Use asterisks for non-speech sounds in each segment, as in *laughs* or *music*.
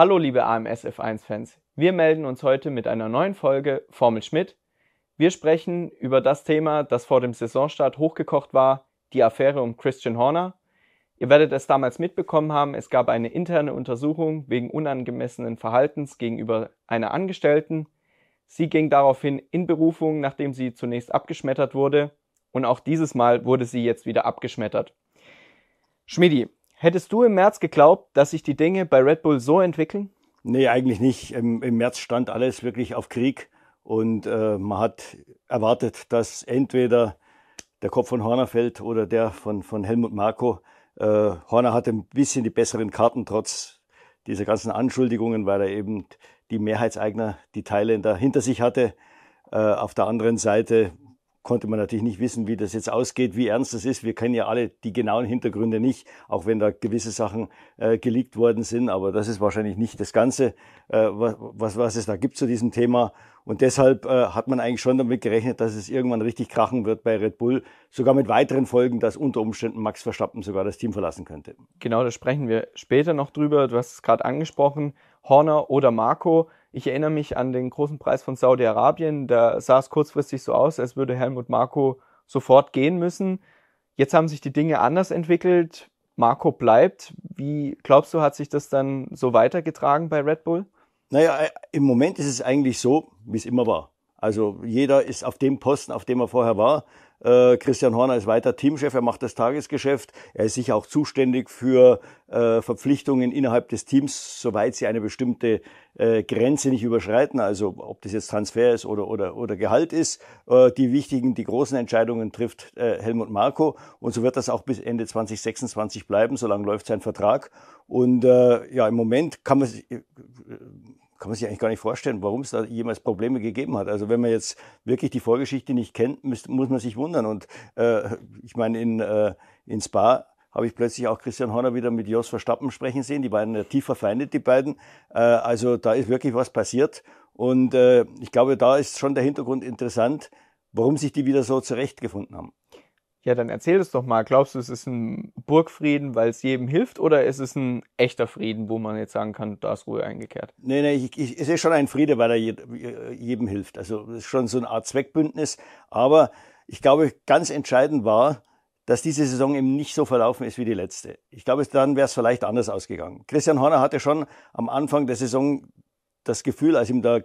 Hallo liebe AMS F1-Fans, wir melden uns heute mit einer neuen Folge Formel Schmidt. Wir sprechen über das Thema, das vor dem Saisonstart hochgekocht war, die Affäre um Christian Horner. Ihr werdet es damals mitbekommen haben, es gab eine interne Untersuchung wegen unangemessenen Verhaltens gegenüber einer Angestellten. Sie ging daraufhin in Berufung, nachdem sie zunächst abgeschmettert wurde. Und auch dieses Mal wurde sie jetzt wieder abgeschmettert. Schmidi, Hättest du im März geglaubt, dass sich die Dinge bei Red Bull so entwickeln? Nee, eigentlich nicht. Im, im März stand alles wirklich auf Krieg und äh, man hat erwartet, dass entweder der Kopf von Horner fällt oder der von, von Helmut Marko, äh, Horner hatte ein bisschen die besseren Karten trotz dieser ganzen Anschuldigungen, weil er eben die Mehrheitseigner, die Thailänder hinter sich hatte. Äh, auf der anderen Seite konnte man natürlich nicht wissen, wie das jetzt ausgeht, wie ernst das ist. Wir kennen ja alle die genauen Hintergründe nicht, auch wenn da gewisse Sachen äh, geleakt worden sind. Aber das ist wahrscheinlich nicht das Ganze, äh, was, was es da gibt zu diesem Thema. Und deshalb äh, hat man eigentlich schon damit gerechnet, dass es irgendwann richtig krachen wird bei Red Bull. Sogar mit weiteren Folgen, dass unter Umständen Max Verstappen sogar das Team verlassen könnte. Genau, da sprechen wir später noch drüber. Du hast es gerade angesprochen. Horner oder Marco ich erinnere mich an den großen Preis von Saudi-Arabien. Da sah es kurzfristig so aus, als würde Helmut Marco sofort gehen müssen. Jetzt haben sich die Dinge anders entwickelt. Marco bleibt. Wie glaubst du, hat sich das dann so weitergetragen bei Red Bull? Naja, äh, im Moment ist es eigentlich so, wie es immer war. Also jeder ist auf dem Posten, auf dem er vorher war. Äh, Christian Horner ist weiter Teamchef, er macht das Tagesgeschäft, er ist sicher auch zuständig für äh, Verpflichtungen innerhalb des Teams, soweit sie eine bestimmte äh, Grenze nicht überschreiten, also ob das jetzt Transfer ist oder, oder, oder Gehalt ist. Äh, die wichtigen, die großen Entscheidungen trifft äh, Helmut Marko und so wird das auch bis Ende 2026 bleiben, solange läuft sein Vertrag. Und äh, ja, im Moment kann man sich kann man sich eigentlich gar nicht vorstellen, warum es da jemals Probleme gegeben hat. Also wenn man jetzt wirklich die Vorgeschichte nicht kennt, müsst, muss man sich wundern. Und äh, ich meine, in, äh, in Spa habe ich plötzlich auch Christian Horner wieder mit Jos Verstappen sprechen sehen. Die waren ja äh, tief verfeindet, die beiden. Äh, also da ist wirklich was passiert. Und äh, ich glaube, da ist schon der Hintergrund interessant, warum sich die wieder so zurechtgefunden haben. Ja, dann erzähl es doch mal. Glaubst du, es ist ein Burgfrieden, weil es jedem hilft, oder ist es ein echter Frieden, wo man jetzt sagen kann, da ist Ruhe eingekehrt? Nee, nee, ich, ich, es ist schon ein Friede, weil er jedem hilft. Also es ist schon so eine Art Zweckbündnis. Aber ich glaube, ganz entscheidend war, dass diese Saison eben nicht so verlaufen ist wie die letzte. Ich glaube, dann wäre es vielleicht anders ausgegangen. Christian Horner hatte schon am Anfang der Saison das Gefühl, als ihm da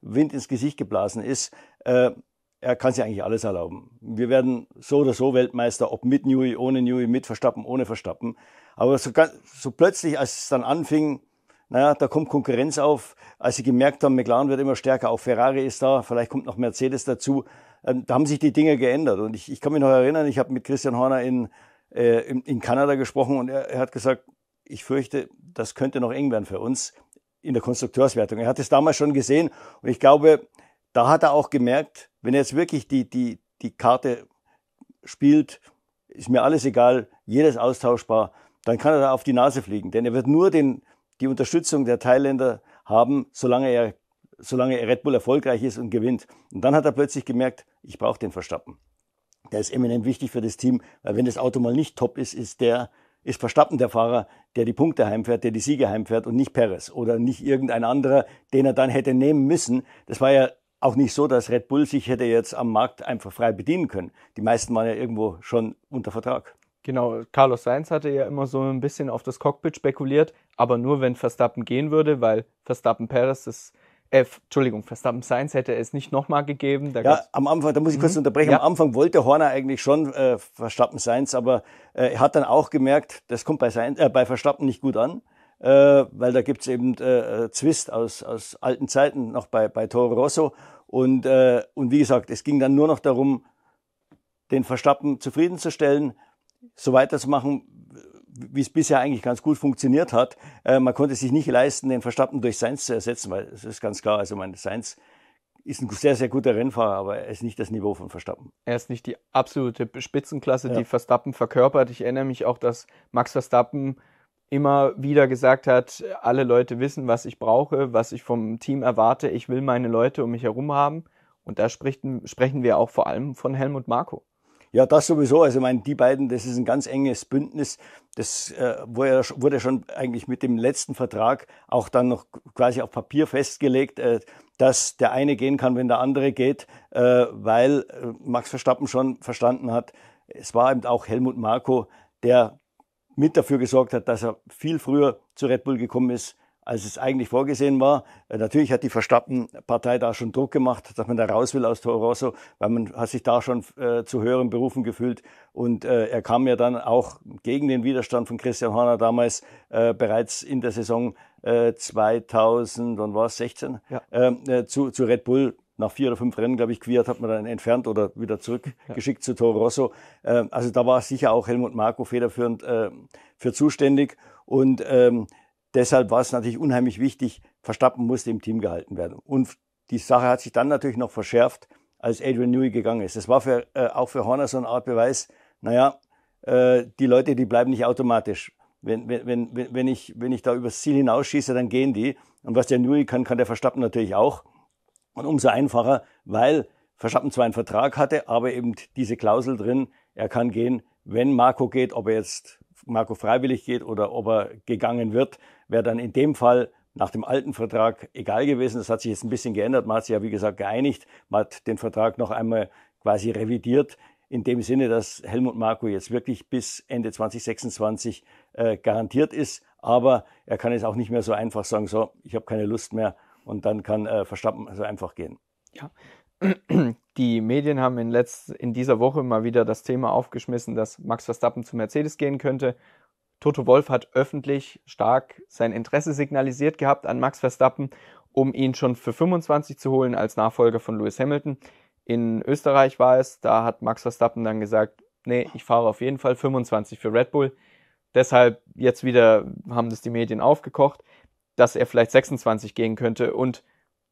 Wind ins Gesicht geblasen ist, äh, er kann sich eigentlich alles erlauben. Wir werden so oder so Weltmeister, ob mit Newey, ohne Newey, mit Verstappen, ohne Verstappen. Aber so, ganz, so plötzlich, als es dann anfing, naja, da kommt Konkurrenz auf, als sie gemerkt haben, McLaren wird immer stärker, auch Ferrari ist da, vielleicht kommt noch Mercedes dazu, ähm, da haben sich die Dinge geändert. Und ich, ich kann mich noch erinnern, ich habe mit Christian Horner in, äh, in, in, Kanada gesprochen und er, er hat gesagt, ich fürchte, das könnte noch eng werden für uns in der Konstrukteurswertung. Er hat es damals schon gesehen und ich glaube, da hat er auch gemerkt, wenn er jetzt wirklich die, die, die Karte spielt, ist mir alles egal, jedes austauschbar, dann kann er da auf die Nase fliegen. Denn er wird nur den, die Unterstützung der Thailänder haben, solange er, solange er Red Bull erfolgreich ist und gewinnt. Und dann hat er plötzlich gemerkt, ich brauche den Verstappen. Der ist eminent wichtig für das Team, weil wenn das Auto mal nicht top ist, ist der, ist Verstappen der Fahrer, der die Punkte heimfährt, der die Siege heimfährt und nicht Perez oder nicht irgendein anderer, den er dann hätte nehmen müssen. Das war ja auch nicht so, dass Red Bull sich hätte jetzt am Markt einfach frei bedienen können. Die meisten waren ja irgendwo schon unter Vertrag. Genau, Carlos Sainz hatte ja immer so ein bisschen auf das Cockpit spekuliert, aber nur wenn Verstappen gehen würde, weil Verstappen Perez das äh, Entschuldigung, Verstappen Sainz hätte es nicht nochmal gegeben. ja, am Anfang, da muss ich kurz mhm. unterbrechen, ja. am Anfang wollte Horner eigentlich schon äh, Verstappen Sainz, aber äh, er hat dann auch gemerkt, das kommt bei, Sainz, äh, bei Verstappen nicht gut an äh, weil da gibt's eben äh, äh, Zwist aus, aus alten Zeiten noch bei, bei Toro Rosso und, äh, und wie gesagt, es ging dann nur noch darum, den Verstappen zufriedenzustellen, so weiterzumachen, wie es bisher eigentlich ganz gut funktioniert hat. Äh, man konnte sich nicht leisten, den Verstappen durch Seins zu ersetzen, weil es ist ganz klar, also mein Seins ist ein sehr, sehr guter Rennfahrer, aber er ist nicht das Niveau von Verstappen. Er ist nicht die absolute Spitzenklasse, ja. die Verstappen verkörpert. Ich erinnere mich auch, dass Max Verstappen immer wieder gesagt hat, alle Leute wissen, was ich brauche, was ich vom Team erwarte. Ich will meine Leute um mich herum haben. Und da spricht, sprechen wir auch vor allem von Helmut Marco. Ja, das sowieso. Also, ich meine, die beiden, das ist ein ganz enges Bündnis. Das äh, wurde schon eigentlich mit dem letzten Vertrag auch dann noch quasi auf Papier festgelegt, äh, dass der eine gehen kann, wenn der andere geht, äh, weil äh, Max Verstappen schon verstanden hat, es war eben auch Helmut Marco, der mit dafür gesorgt hat, dass er viel früher zu Red Bull gekommen ist, als es eigentlich vorgesehen war. Äh, natürlich hat die Verstappen-Partei da schon Druck gemacht, dass man da raus will aus Toro Rosso, weil man hat sich da schon äh, zu höheren Berufen gefühlt. Und äh, er kam ja dann auch gegen den Widerstand von Christian Horner damals äh, bereits in der Saison 2000 und was 16 ja. Ähm, äh, zu, zu Red Bull nach vier oder fünf Rennen, glaube ich, Quiert hat man dann entfernt oder wieder zurückgeschickt ja. zu Toro Rosso. Ähm, also da war sicher auch Helmut Marko federführend äh, für zuständig. Und ähm, deshalb war es natürlich unheimlich wichtig, Verstappen musste im Team gehalten werden. Und die Sache hat sich dann natürlich noch verschärft, als Adrian Newey gegangen ist. Das war für, äh, auch für Horner so eine Art Beweis, naja, äh, die Leute, die bleiben nicht automatisch. Wenn, wenn, wenn, wenn, ich, wenn ich da übers Ziel hinausschieße, dann gehen die. Und was der Newey kann, kann der Verstappen natürlich auch. Und umso einfacher, weil Verstappen zwar einen Vertrag hatte, aber eben diese Klausel drin, er kann gehen, wenn Marco geht, ob er jetzt Marco freiwillig geht oder ob er gegangen wird, wäre dann in dem Fall nach dem alten Vertrag egal gewesen. Das hat sich jetzt ein bisschen geändert. Man hat sich ja, wie gesagt, geeinigt. Man hat den Vertrag noch einmal quasi revidiert. In dem Sinne, dass Helmut Marco jetzt wirklich bis Ende 2026 äh, garantiert ist. Aber er kann jetzt auch nicht mehr so einfach sagen, so, ich habe keine Lust mehr und dann kann äh, Verstappen so also einfach gehen. Ja. *clears throat* Die Medien haben in, letzt, in dieser Woche mal wieder das Thema aufgeschmissen, dass Max Verstappen zu Mercedes gehen könnte. Toto Wolf hat öffentlich stark sein Interesse signalisiert gehabt an Max Verstappen, um ihn schon für 25 zu holen als Nachfolger von Lewis Hamilton. In Österreich war es, da hat Max Verstappen dann gesagt, nee, ich fahre auf jeden Fall 25 für Red Bull. Deshalb jetzt wieder haben das die Medien aufgekocht dass er vielleicht 26 gehen könnte. Und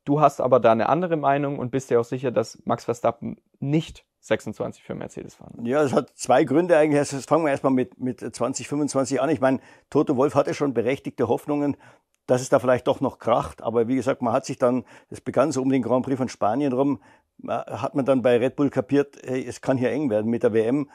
du hast aber da eine andere Meinung und bist dir auch sicher, dass Max Verstappen nicht 26 für Mercedes fahren. Ja, das hat zwei Gründe eigentlich. Also fangen wir erstmal mit, mit 2025 an. Ich meine, Toto Wolf hatte schon berechtigte Hoffnungen, dass es da vielleicht doch noch kracht. Aber wie gesagt, man hat sich dann, es begann so um den Grand Prix von Spanien rum, hat man dann bei Red Bull kapiert, hey, es kann hier eng werden mit der WM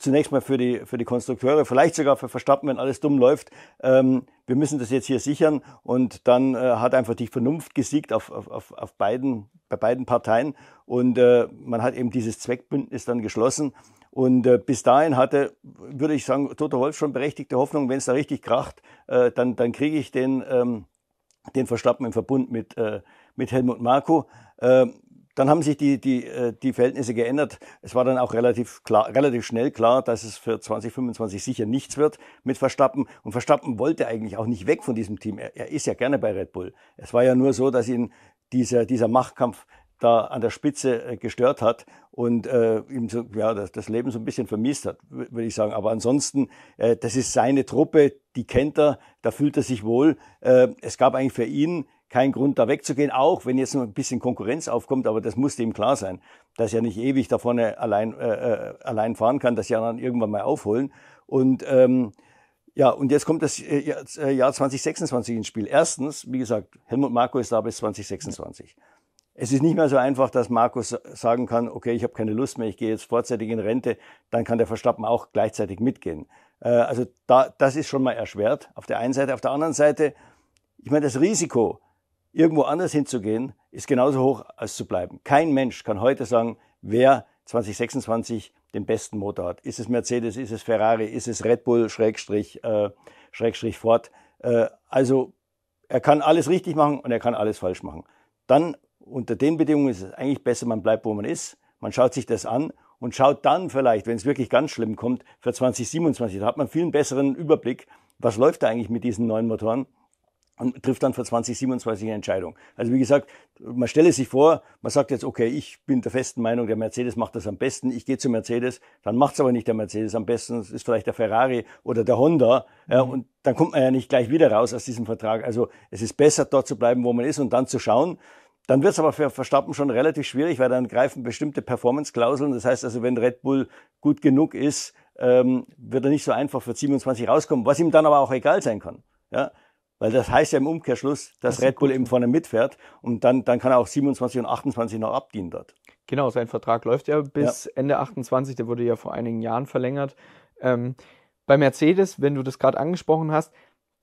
zunächst mal für die, für die Konstrukteure, vielleicht sogar für Verstappen, wenn alles dumm läuft. Ähm, wir müssen das jetzt hier sichern und dann äh, hat einfach die Vernunft gesiegt auf, auf, auf beiden, bei beiden Parteien und äh, man hat eben dieses Zweckbündnis dann geschlossen. Und äh, bis dahin hatte, würde ich sagen, Toto Wolf schon berechtigte Hoffnung, wenn es da richtig kracht, äh, dann, dann kriege ich den, ähm, den Verstappen im Verbund mit, äh, mit Helmut Marko. Äh, dann haben sich die, die, äh, die Verhältnisse geändert. Es war dann auch relativ, klar, relativ schnell klar, dass es für 2025 sicher nichts wird mit Verstappen. Und Verstappen wollte eigentlich auch nicht weg von diesem Team. Er, er ist ja gerne bei Red Bull. Es war ja nur so, dass ihn dieser, dieser Machtkampf da an der Spitze äh, gestört hat und äh, ihm so, ja, das, das Leben so ein bisschen vermisst hat, würde ich sagen. Aber ansonsten, äh, das ist seine Truppe, die kennt er, da fühlt er sich wohl. Äh, es gab eigentlich für ihn kein Grund, da wegzugehen, auch wenn jetzt noch ein bisschen Konkurrenz aufkommt, aber das muss ihm klar sein, dass er nicht ewig da vorne allein, äh, äh allein fahren kann, dass sie anderen irgendwann mal aufholen. Und ähm, ja, und jetzt kommt das äh, äh, Jahr 2026 ins Spiel. Erstens, wie gesagt, Helmut Marco ist da bis 2026. Es ist nicht mehr so einfach, dass Markus sagen kann, okay, ich habe keine Lust mehr, ich gehe jetzt vorzeitig in Rente, dann kann der Verstappen auch gleichzeitig mitgehen. also da, das ist schon mal erschwert, auf der einen Seite. Auf der anderen Seite, ich meine, das Risiko, irgendwo anders hinzugehen, ist genauso hoch als zu bleiben. Kein Mensch kann heute sagen, wer 2026 den besten Motor hat. Ist es Mercedes, ist es Ferrari, ist es Red Bull, Schrägstrich, äh, Schrägstrich Ford. Äh, also er kann alles richtig machen und er kann alles falsch machen. Dann unter den Bedingungen ist es eigentlich besser, man bleibt, wo man ist. Man schaut sich das an und schaut dann vielleicht, wenn es wirklich ganz schlimm kommt, für 2027. Da hat man viel besseren Überblick, was läuft da eigentlich mit diesen neuen Motoren und trifft dann für 2027 eine Entscheidung. Also wie gesagt, man stelle sich vor, man sagt jetzt, okay, ich bin der festen Meinung, der Mercedes macht das am besten, ich gehe zu Mercedes, dann macht es aber nicht der Mercedes am besten, es ist vielleicht der Ferrari oder der Honda ja, mhm. und dann kommt man ja nicht gleich wieder raus aus diesem Vertrag. Also es ist besser, dort zu bleiben, wo man ist und dann zu schauen, dann wird es aber für Verstappen schon relativ schwierig, weil dann greifen bestimmte Performance-Klauseln. Das heißt also, wenn Red Bull gut genug ist, ähm, wird er nicht so einfach für 27 rauskommen, was ihm dann aber auch egal sein kann. Ja? Weil das heißt ja im Umkehrschluss, dass das Red Bull eben vorne mitfährt und dann, dann kann er auch 27 und 28 noch abdienen dort. Genau, sein Vertrag läuft ja bis ja. Ende 28, der wurde ja vor einigen Jahren verlängert. Ähm, bei Mercedes, wenn du das gerade angesprochen hast,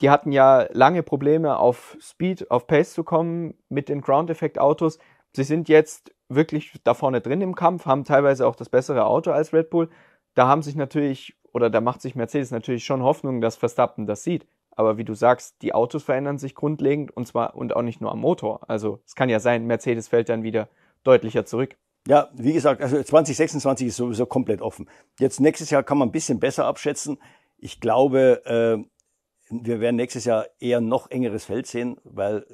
die hatten ja lange Probleme auf Speed, auf Pace zu kommen mit den Ground Effect Autos. Sie sind jetzt wirklich da vorne drin im Kampf, haben teilweise auch das bessere Auto als Red Bull. Da haben sich natürlich, oder da macht sich Mercedes natürlich schon Hoffnung, dass Verstappen das sieht aber wie du sagst, die Autos verändern sich grundlegend und zwar und auch nicht nur am Motor. Also es kann ja sein, Mercedes fällt dann wieder deutlicher zurück. Ja, wie gesagt, also 2026 ist sowieso komplett offen. Jetzt nächstes Jahr kann man ein bisschen besser abschätzen. Ich glaube, äh, wir werden nächstes Jahr eher noch engeres Feld sehen, weil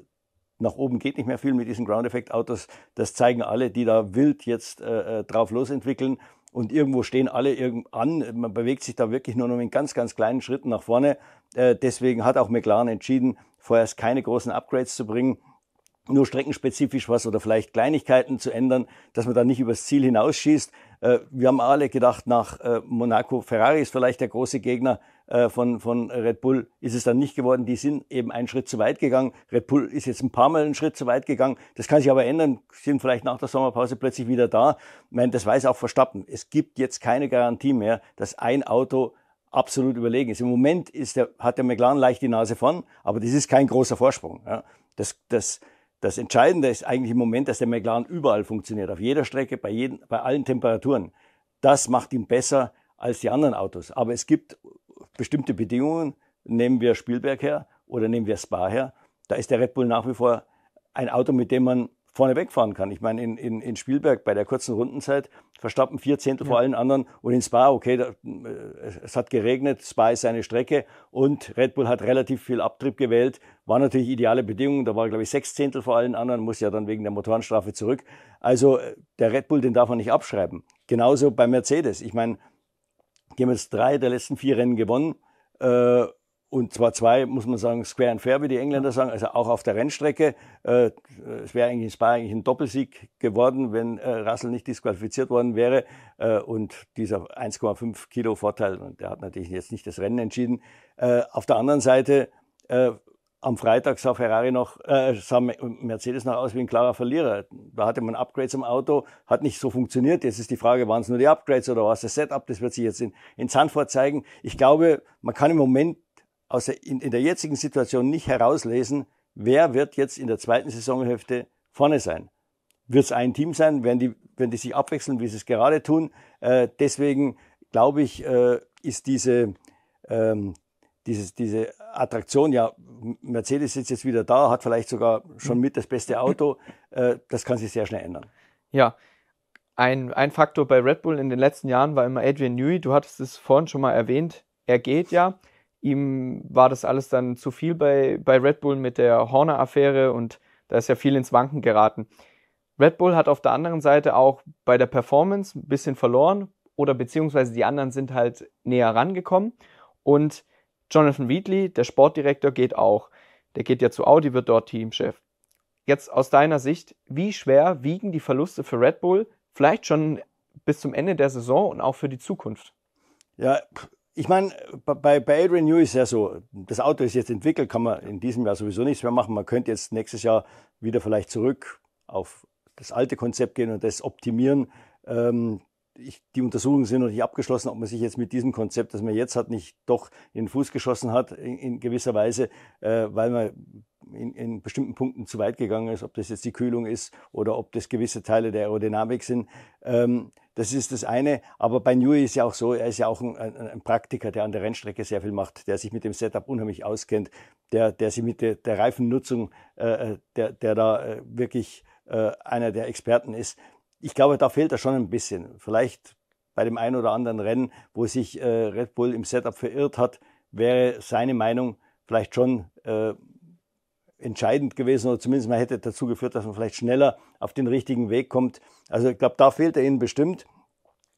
nach oben geht nicht mehr viel mit diesen Ground Effect Autos. Das zeigen alle, die da wild jetzt äh, äh drauf losentwickeln. Und irgendwo stehen alle irgend an. Man bewegt sich da wirklich nur noch in ganz, ganz kleinen Schritten nach vorne. Äh, deswegen hat auch McLaren entschieden, vorerst keine großen Upgrades zu bringen, nur streckenspezifisch was oder vielleicht Kleinigkeiten zu ändern, dass man dann nicht übers Ziel hinausschießt. Äh, wir haben alle gedacht, nach äh, Monaco, Ferrari ist vielleicht der große Gegner von, von Red Bull, ist es dann nicht geworden. Die sind eben einen Schritt zu weit gegangen. Red Bull ist jetzt ein paar Mal einen Schritt zu weit gegangen. Das kann sich aber ändern, sind vielleicht nach der Sommerpause plötzlich wieder da. Ich meine, das weiß auch Verstappen. Es gibt jetzt keine Garantie mehr, dass ein Auto absolut überlegen ist. Im Moment ist der, hat der McLaren leicht die Nase vorn, aber das ist kein großer Vorsprung. Ja. Das, das, das Entscheidende ist eigentlich im Moment, dass der McLaren überall funktioniert, auf jeder Strecke, bei, jeden, bei allen Temperaturen. Das macht ihn besser als die anderen Autos. Aber es gibt bestimmte Bedingungen, nehmen wir Spielberg her oder nehmen wir Spa her, da ist der Red Bull nach wie vor ein Auto, mit dem man vorne wegfahren kann. Ich meine, in, in, in Spielberg bei der kurzen Rundenzeit Verstappen vier Zehntel ja. vor allen anderen und in Spa, okay, da, äh, es hat geregnet, Spa ist seine Strecke und Red Bull hat relativ viel Abtrieb gewählt, war natürlich ideale Bedingungen, da war glaube ich sechs Zehntel vor allen anderen, muss ja dann wegen der Motorenstrafe zurück. Also äh, der Red Bull, den darf man nicht abschreiben. Genauso bei Mercedes. Ich meine, die haben jetzt drei der letzten vier Rennen gewonnen. Äh, und zwar zwei, muss man sagen, square and fair, wie die Engländer sagen, also auch auf der Rennstrecke. Äh, es wäre eigentlich in Spa eigentlich ein Doppelsieg geworden, wenn äh, Russell nicht disqualifiziert worden wäre. Äh, und dieser 1,5 Kilo Vorteil, und der hat natürlich jetzt nicht das Rennen entschieden. Äh, auf der anderen Seite, äh, am Freitag sah Ferrari noch, äh, sah Mercedes noch aus wie ein klarer Verlierer. Da hatte man Upgrades am Auto, hat nicht so funktioniert. Jetzt ist die Frage, waren es nur die Upgrades oder war es das Setup? Das wird sich jetzt in, in Zandvoort zeigen. Ich glaube, man kann im Moment aus der, in, in der jetzigen Situation nicht herauslesen, wer wird jetzt in der zweiten Saisonhälfte vorne sein. Wird es ein Team sein, werden die, werden die sich abwechseln, wie sie es gerade tun. Äh, deswegen glaube ich, äh, ist diese, ähm, dieses, diese Attraktion, ja, Mercedes ist jetzt wieder da, hat vielleicht sogar schon mit das beste Auto, äh, das kann sich sehr schnell ändern. Ja, ein, ein Faktor bei Red Bull in den letzten Jahren war immer Adrian Newey, du hattest es vorhin schon mal erwähnt, er geht ja ihm war das alles dann zu viel bei, bei Red Bull mit der Horner-Affäre und da ist ja viel ins Wanken geraten. Red Bull hat auf der anderen Seite auch bei der Performance ein bisschen verloren oder beziehungsweise die anderen sind halt näher rangekommen. Und Jonathan Wheatley, der Sportdirektor, geht auch. Der geht ja zu Audi, wird dort Teamchef. Jetzt aus deiner Sicht, wie schwer wiegen die Verluste für Red Bull vielleicht schon bis zum Ende der Saison und auch für die Zukunft? Ja, ich meine, bei, bei Adrian New ist ja so, das Auto ist jetzt entwickelt, kann man in diesem Jahr sowieso nichts mehr machen. Man könnte jetzt nächstes Jahr wieder vielleicht zurück auf das alte Konzept gehen und das optimieren. Ähm, ich, die Untersuchungen sind noch nicht abgeschlossen, ob man sich jetzt mit diesem Konzept, das man jetzt hat, nicht doch in den Fuß geschossen hat, in, in gewisser Weise, äh, weil man in, in, bestimmten Punkten zu weit gegangen ist, ob das jetzt die Kühlung ist oder ob das gewisse Teile der Aerodynamik sind. Ähm, das ist das eine. Aber bei Newey ist ja auch so, er ist ja auch ein, ein, Praktiker, der an der Rennstrecke sehr viel macht, der sich mit dem Setup unheimlich auskennt, der, der sich mit der, der Reifennutzung, äh, äh, der, der da äh, wirklich äh, einer der Experten ist. Ich glaube, da fehlt er schon ein bisschen. Vielleicht bei dem einen oder anderen Rennen, wo sich äh, Red Bull im Setup verirrt hat, wäre seine Meinung vielleicht schon äh, entscheidend gewesen oder zumindest man hätte dazu geführt, dass man vielleicht schneller auf den richtigen Weg kommt. Also ich glaube, da fehlt er Ihnen bestimmt.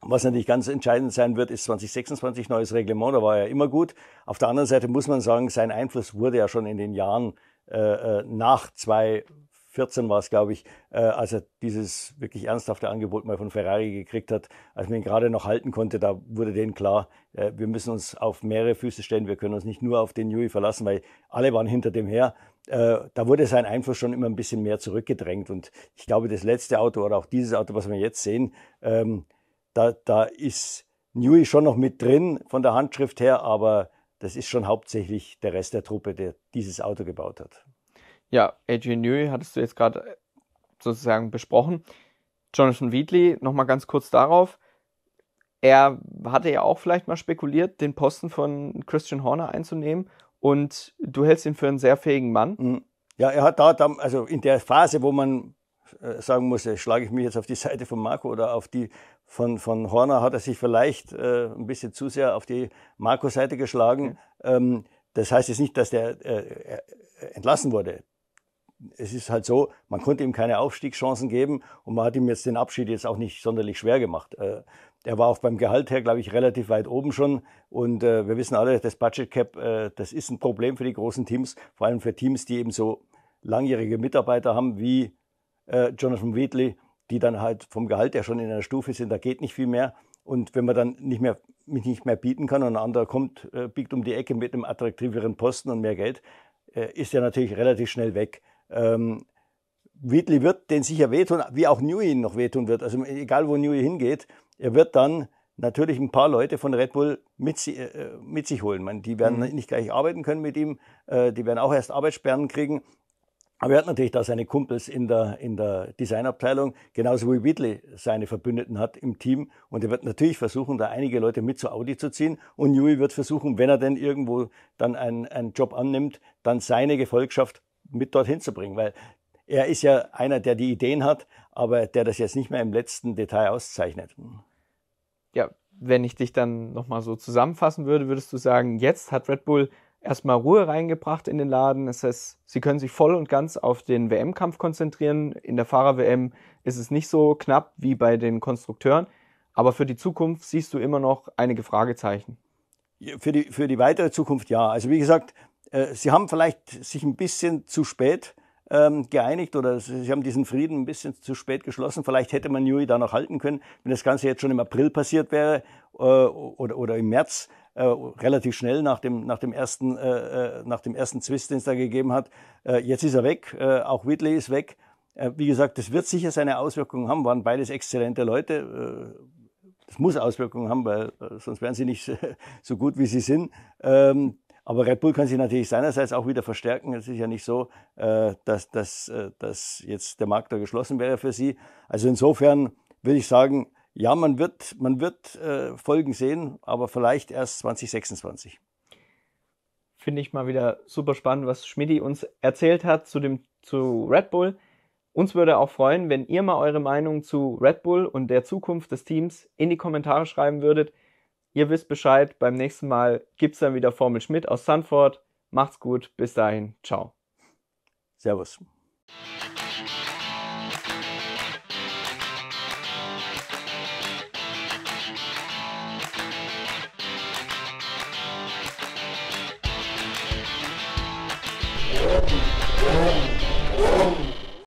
Was natürlich ganz entscheidend sein wird, ist 2026 neues Reglement, da war er immer gut. Auf der anderen Seite muss man sagen, sein Einfluss wurde ja schon in den Jahren äh, äh nach 2014 war es, glaube ich, äh, als er dieses wirklich ernsthafte Angebot mal von Ferrari gekriegt hat, als man ihn gerade noch halten konnte, da wurde denen klar, äh, wir müssen uns auf mehrere Füße stellen, wir können uns nicht nur auf den Jui verlassen, weil alle waren hinter dem her. Äh, da wurde sein Einfluss schon immer ein bisschen mehr zurückgedrängt. Und ich glaube, das letzte Auto oder auch dieses Auto, was wir jetzt sehen, ähm, da, da ist Newey schon noch mit drin von der Handschrift her, aber das ist schon hauptsächlich der Rest der Truppe, der dieses Auto gebaut hat. Ja, Adrian Newey hattest du jetzt gerade sozusagen besprochen. Jonathan Wheatley, nochmal ganz kurz darauf. Er hatte ja auch vielleicht mal spekuliert, den Posten von Christian Horner einzunehmen und du hältst ihn für einen sehr fähigen Mann. Mhm. Ja, er hat da, also in der Phase, wo man äh, sagen muss, äh, schlage ich mich jetzt auf die Seite von Marco oder auf die von, von Horner, hat er sich vielleicht äh, ein bisschen zu sehr auf die Marco-Seite geschlagen. Okay. Ähm, das heißt jetzt nicht, dass der äh, äh, entlassen wurde es ist halt so, man konnte ihm keine Aufstiegschancen geben und man hat ihm jetzt den Abschied jetzt auch nicht sonderlich schwer gemacht. Der war auch beim Gehalt her, glaube ich, relativ weit oben schon. Und äh, wir wissen alle, das Budget Cap, äh, das ist ein Problem für die großen Teams, vor allem für Teams, die eben so langjährige Mitarbeiter haben wie äh, Jonathan Wheatley, die dann halt vom Gehalt her schon in einer Stufe sind, da geht nicht viel mehr. Und wenn man dann nicht mehr, mich nicht mehr bieten kann und ein anderer kommt, äh, biegt um die Ecke mit einem attraktiveren Posten und mehr Geld, äh, ist ja natürlich relativ schnell weg. Ähm, Wheatley wird den sicher wehtun, wie auch Newey ihn noch wehtun wird. Also egal, wo Newey hingeht, er wird dann natürlich ein paar Leute von Red Bull mit, äh, mit sich holen. Man, die werden mhm. nicht gleich arbeiten können mit ihm, äh, die werden auch erst Arbeitssperren kriegen. Aber er hat natürlich da seine Kumpels in der, in der Designabteilung, genauso wie Whitley seine Verbündeten hat im Team. Und er wird natürlich versuchen, da einige Leute mit zu Audi zu ziehen. Und Newey wird versuchen, wenn er denn irgendwo dann einen, einen Job annimmt, dann seine Gefolgschaft mit dorthin zu bringen. Weil er ist ja einer, der die Ideen hat, aber der das jetzt nicht mehr im letzten Detail auszeichnet. Ja, wenn ich dich dann nochmal so zusammenfassen würde, würdest du sagen, jetzt hat Red Bull erstmal Ruhe reingebracht in den Laden. Das heißt, sie können sich voll und ganz auf den WM-Kampf konzentrieren. In der Fahrer-WM ist es nicht so knapp wie bei den Konstrukteuren. Aber für die Zukunft siehst du immer noch einige Fragezeichen. Für die, für die weitere Zukunft ja. Also wie gesagt, äh, sie haben vielleicht sich ein bisschen zu spät ähm, geeinigt oder sie haben diesen Frieden ein bisschen zu spät geschlossen. Vielleicht hätte man Newey da noch halten können, wenn das Ganze jetzt schon im April passiert wäre äh, oder, oder im März. Äh, relativ schnell nach dem, nach dem ersten, äh, äh nach dem ersten Zwist, den es da gegeben hat. Äh, jetzt ist er weg, äh, auch Whitley ist weg. Äh, wie gesagt, das wird sicher seine Auswirkungen haben, waren beides exzellente Leute. das muss Auswirkungen haben, weil sonst wären sie nicht *laughs* so gut, wie sie sind. Ähm, aber Red Bull kann sich natürlich seinerseits auch wieder verstärken. Es ist ja nicht so, äh, dass, dass, äh, dass jetzt der Markt da geschlossen wäre für sie. Also insofern würde ich sagen, ja, man wird, man wird äh, Folgen sehen, aber vielleicht erst 2026 finde ich mal wieder super spannend, was Schmidti uns erzählt hat zu dem zu Red Bull. Uns würde auch freuen, wenn ihr mal eure Meinung zu Red Bull und der Zukunft des Teams in die Kommentare schreiben würdet. Ihr wisst Bescheid, beim nächsten Mal gibt es dann wieder Formel Schmidt aus Sanford. Macht's gut, bis dahin, ciao. Servus. Yeah.